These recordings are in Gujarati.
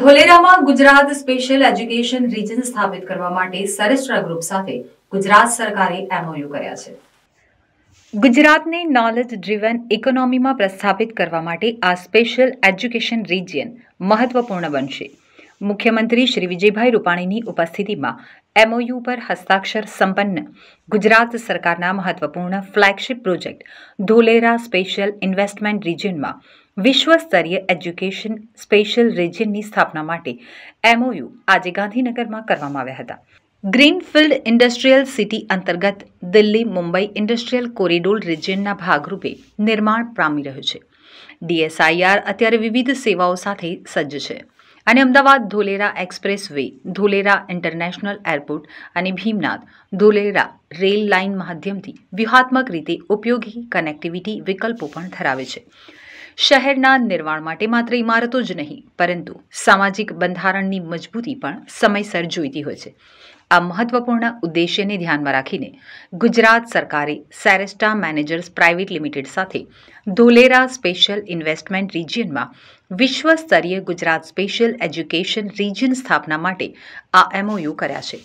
ધોલેરામાં ગુજરાત સ્પેશિયલ એજ્યુકેશન રીજન સ્થાપિત કરવા માટે સરેસ્ટ્રા ગ્રુપ સાથે ગુજરાત સરકારે એમઓયુ કર્યા છે ગુજરાતને નોલેજ ડ્રીવન ઇકોનોમીમાં પ્રસ્થાપિત કરવા માટે આ સ્પેશિયલ એજ્યુકેશન રિજિયન મહત્વપૂર્ણ બનશે મુખ્યમંત્રી શ્રી વિજયભાઈ રૂપાણીની ઉપસ્થિતિમાં એમઓયુ પર હસ્તાક્ષર સંપન્ન ગુજરાત સરકારના મહત્વપૂર્ણ flagship project Dholera special investment રિજિયનમાં વિશ્વ સ્તરીય એજ્યુકેશન સ્પેશિયલ રિજિયનની સ્થાપના માટે એમઓયુ આજે ગાંધીનગરમાં કરવામાં આવ્યા હતા ગ્રીનફિલ્ડ ઇન્ડસ્ટ્રીયલ સિટી અંતર્ગત દિલ્હી મુંબઈ ઇન્ડસ્ટ્રીયલ કોરિડોર રિજિયનના ભાગરૂપે નિર્માણ પામી રહ્યું છે ડીએસઆઈઆર અત્યારે વિવિધ સેવાઓ સાથે સજ્જ છે અને Ahmedabad Dholera expressway Dholera international airport અને ભીમનાથ ધોલેરા રેલ લાઇન માધ્યમથી વ્યૂહાત્મક રીતે ઉપયોગી કનેક્ટિવિટી વિકલ્પો પણ ધરાવે છે શહેરના નિર્માણ માટે માત્ર ઇમારતો જ નહીં પરંતુ સામાજિક બંધારણની મજબૂતી પણ સમયસર જોઈતી હોય છે આ મહત્વપૂર્ણ ઉદ્દેશ્યને ધ્યાનમાં રાખીને ગુજરાત સરકારે સેરેસ્ટા મેનેજર્સ પ્રાઇવેટ લિમિટેડ સાથે ધોલેરા સ્પેશિયલ ઇન્વેસ્ટમેન્ટ રિજિયનમાં વિશ્વ સ્તરીય ગુજરાત સ્પેશિયલ એજ્યુકેશન રિજિયન સ્થાપના માટે આ એમઓયુ કર્યા છે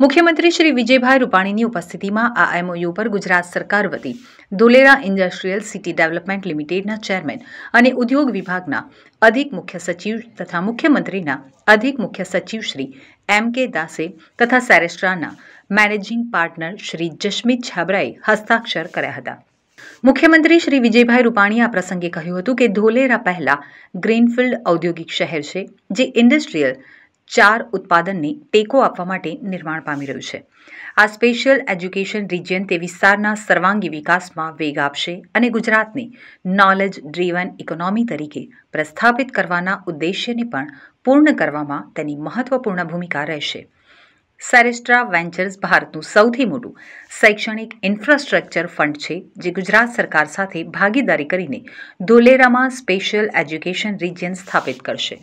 મુખ્યમંત્રી શ્રી વિજયભાઈ રૂપાણીની ઉપસ્થિતિમાં આ એમઓયુ પર ગુજરાત સરકાર વતી ધોલેરા ઇન્ડસ્ટ્રીયલ સિટી ડેવલપમેન્ટ લિમિટેડના ચેરમેન અને ઉદ્યોગ વિભાગના અધિક મુખ્ય સચિવ તથા મુખ્યમંત્રીના અધિક મુખ્ય સચિવ શ્રી એમ કે દાસે તથા સેરેસ્ટ્રાના મેનેજિંગ પાર્ટનર શ્રી જશમિત છાબરાએ હસ્તાક્ષર કર્યા હતા મુખ્યમંત્રી શ્રી વિજયભાઈ રૂપાણીએ આ પ્રસંગે કહ્યું હતું કે ધોલેરા પહેલા ગ્રીનફિલ્ડ ઔદ્યોગિક શહેર છે જે ઇન્ડસ્ટ્રીયલ ચાર ઉત્પાદનને ટેકો આપવા માટે નિર્માણ પામી રહ્યું છે આ સ્પેશિયલ એજ્યુકેશન રિજિયન તે વિસ્તારના સર્વાંગી વિકાસમાં વેગ આપશે અને ગુજરાતને નોલેજ ડ્રીવન ઇકોનોમી તરીકે પ્રસ્થાપિત કરવાના ઉદ્દેશ્યને પણ પૂર્ણ કરવામાં તેની મહત્વપૂર્ણ ભૂમિકા રહેશે સેરેસ્ટ્રા વેન્ચર્સ ભારતનું સૌથી મોટું શૈક્ષણિક ઇન્ફ્રાસ્ટ્રક્ચર ફંડ છે જે ગુજરાત સરકાર સાથે ભાગીદારી કરીને ધોલેરામાં સ્પેશિયલ એજ્યુકેશન રિજિયન સ્થાપિત કરશે